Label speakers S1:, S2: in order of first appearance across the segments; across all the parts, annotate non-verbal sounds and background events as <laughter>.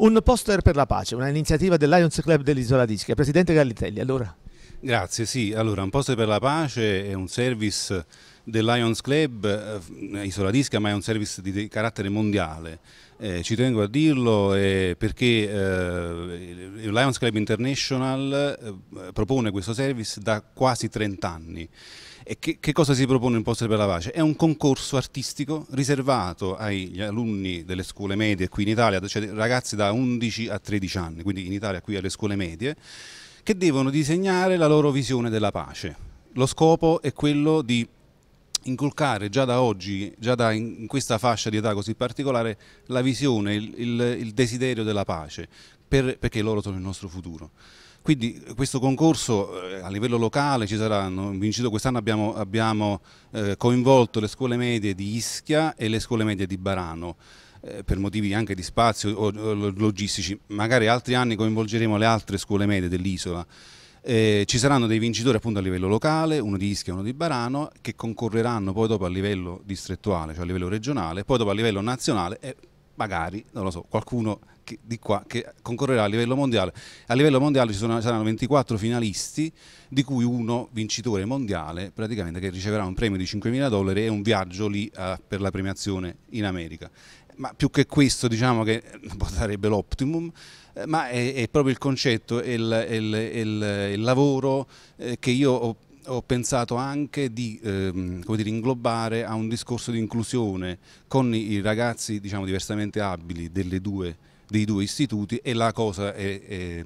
S1: Un poster per la pace, una iniziativa del Lions Club dell'Isola d'Ischia. Presidente Gallitelli, allora. Grazie, sì, allora un posto per la pace è un service del Lions Club, eh, Isola Disca, ma è un service di, carattere mondiale. Eh, ci tengo a dirlo eh, perché eh, il Lions Club International eh, propone questo service da quasi 30 anni. E che, che cosa si propone in Poster per la Pace? È un concorso artistico riservato agli alunni delle scuole medie qui in Italia, cioè ragazzi da 11 a 13 anni, quindi in Italia qui alle scuole medie, che devono disegnare la loro visione della pace. Lo scopo è quello di inculcare già da oggi, già da in questa fascia di età così particolare, la visione, il, il, il desiderio della pace, per, perché loro sono il nostro futuro. Quindi eh, questo concorso eh, a livello locale ci sarà, vincito quest'anno abbiamo, abbiamo eh, coinvolto le scuole medie di Ischia e le scuole medie di Barano. Eh, per motivi anche di spazio o, logistici, magari altri anni coinvolgeremo le altre scuole medie dell'isola. Eh, ci saranno dei vincitori appunto a livello locale, uno di Ischia e uno di Barano, che concorreranno poi dopo a livello distrettuale, cioè a livello regionale, poi dopo a livello nazionale e magari, non lo so, qualcuno che, di qua che concorrerà a livello mondiale. A livello mondiale ci sono, saranno 24 finalisti, di cui uno vincitore mondiale, praticamente che riceverà un premio di 5.000 dollari e un viaggio lì a, eh, per la premiazione in America ma più che questo diciamo che <laughs> sarebbe l'optimum, eh, ma è, è, proprio il concetto, è il, è il, il, il lavoro eh, che io ho ho pensato anche di ehm, dire, inglobare a un discorso di inclusione con i ragazzi diciamo, diversamente abili due, dei due istituti e la cosa è, è,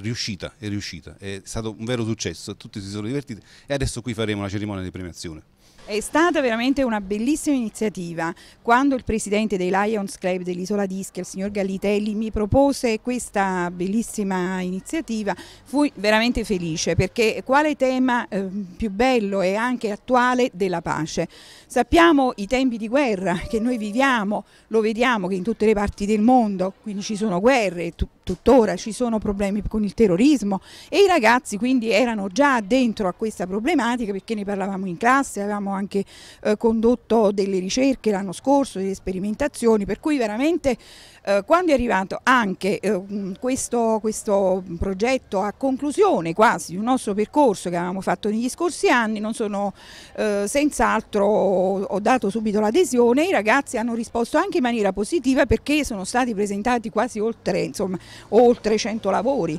S1: riuscita, è riuscita, è stato un vero successo, tutti si sono divertiti e adesso qui faremo la cerimonia di premiazione.
S2: È stata veramente una bellissima iniziativa. Quando il presidente dei Lions Club dell'Isola d'Ischia, il signor Gallitelli, mi propose questa bellissima iniziativa, fui veramente felice perché quale tema eh, più bello e anche attuale della pace. Sappiamo i tempi di guerra che noi viviamo, lo vediamo che in tutte le parti del mondo, quindi ci sono guerre, tuttora ci sono problemi con i il terrorismo e i ragazzi quindi erano già dentro a questa problematica perché ne parlavamo in classe, avevamo anche eh, condotto delle ricerche l'anno scorso, delle sperimentazioni, per cui veramente eh, quando è arrivato anche eh, questo, questo, progetto a conclusione quasi di un nostro percorso che avevamo fatto negli scorsi anni, non sono eh, senz'altro, ho dato subito l'adesione, i ragazzi hanno risposto anche in maniera positiva perché sono stati presentati quasi oltre, insomma, oltre 100 lavori.